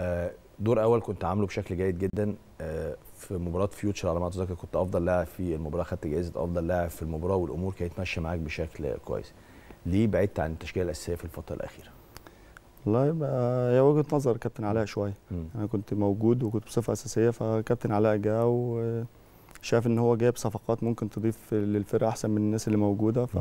آه، دور اول كنت عامله بشكل جيد جدا آه، في مباراه فيوتشر على ما اتذكر كنت افضل لاعب في المباراه خدت جائزه افضل لاعب في المباراه والامور كانت ماشيه معاك بشكل كويس ليه بعدت عن التشكيله الاساسيه في الفتره الاخيره والله هي وجهه نظر كابتن علاء شويه انا كنت موجود وكنت بصفه اساسيه فكابتن علاء جه وشاف ان هو جايب صفقات ممكن تضيف للفرقه احسن من الناس اللي موجوده ف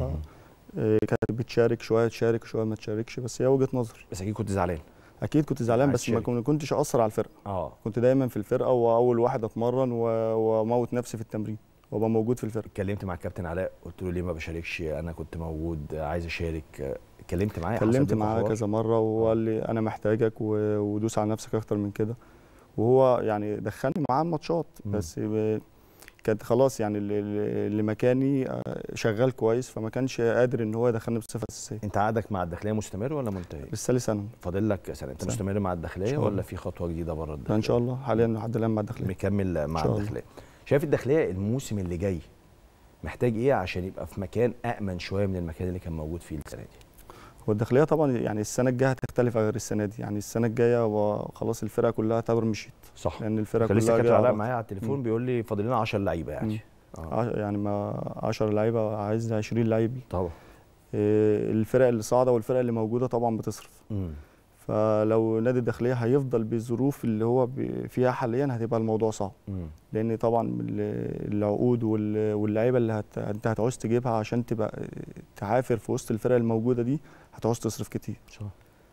آه، كانت بتشارك شويه تشارك شويه ما تشاركش بس هي وجهه نظر بس اكيد كنت زعلان اكيد كنت زعلان بس ما كنتش اثر على الفرقه اه كنت دايما في الفرقه واول واحد اتمرن واموت نفسي في التمرين وابقى موجود في الفرقه اتكلمت مع الكابتن علاء قلت له ليه ما بشاركش انا كنت موجود عايز اشارك اتكلمت معاه اتكلمت معاه كذا مره وقال لي انا محتاجك ودوس على نفسك اكتر من كده وهو يعني دخلني معاه الماتشات بس كانت خلاص يعني اللي مكاني آه، شغال كويس فما كانش قادر ان هو يدخلني بصفه اساسيه انت عقدك مع الداخليه مستمر ولا منتهي لسه لي سنه فاضل لك سنه انت سنة. مستمر مع الداخليه ولا في خطوه جديده بره الداخليه ان شاء الله حاليا لحد الان مع الداخليه مكمل مع الداخليه شايف الداخليه الموسم اللي جاي محتاج ايه عشان يبقى في مكان امن شويه من المكان اللي كان موجود فيه السنه دي والداخليه طبعا يعني السنه الجايه هتختلف غير السنه دي يعني السنه الجايه وخلاص الفرقه كلها تعتبر مشيت صح لان الفرقه كلها لسه كانت علاء معايا على التليفون بيقول لي فاضل لنا 10 لعيبه يعني آه. يعني ما 10 لعيبه عايز 20 لعيب طبعا آه، الفرق اللي صاعده والفرق اللي موجوده طبعا بتصرف مم. فلو نادي الداخليه هيفضل بالظروف اللي هو فيها حاليا هتبقى الموضوع صعب لان طبعا العقود واللعيبه اللي هت... انت هتعوز تجيبها عشان تبقى تعافر في وسط الفرق الموجوده دي هتعوز تصرف كتير شو.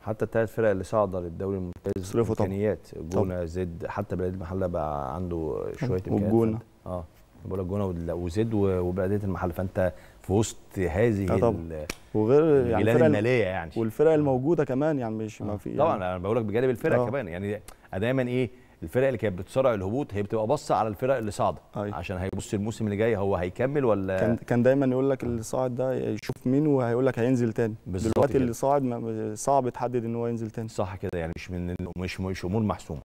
حتى الثلاث فرق اللي صاعده للدوري الممتاز امكانيات الجونه زد حتى بلاد المحله بقى عنده شويه امكانيات اه بقول لك جونه وزيد وبقيه المحل فانت في وسط هذه آه طبعا وغير يعني الفرق الماليه يعني والفرق الموجوده كمان يعني مش آه. ما في طبعا يعني. انا بقول لك بجانب الفرق آه. كمان يعني دايما ايه الفرق اللي كانت بتسرع الهبوط هي بتبقى باصه على الفرق اللي صاعده أيوة. عشان هيبص الموسم اللي جاي هو هيكمل ولا كان كان دايما يقول لك اللي صاعد ده يشوف مين وهيقول لك هينزل تاني دلوقتي كده. اللي صاعد صعب تحدد ان هو ينزل تاني صح كده يعني مش من مش مش امور محسومه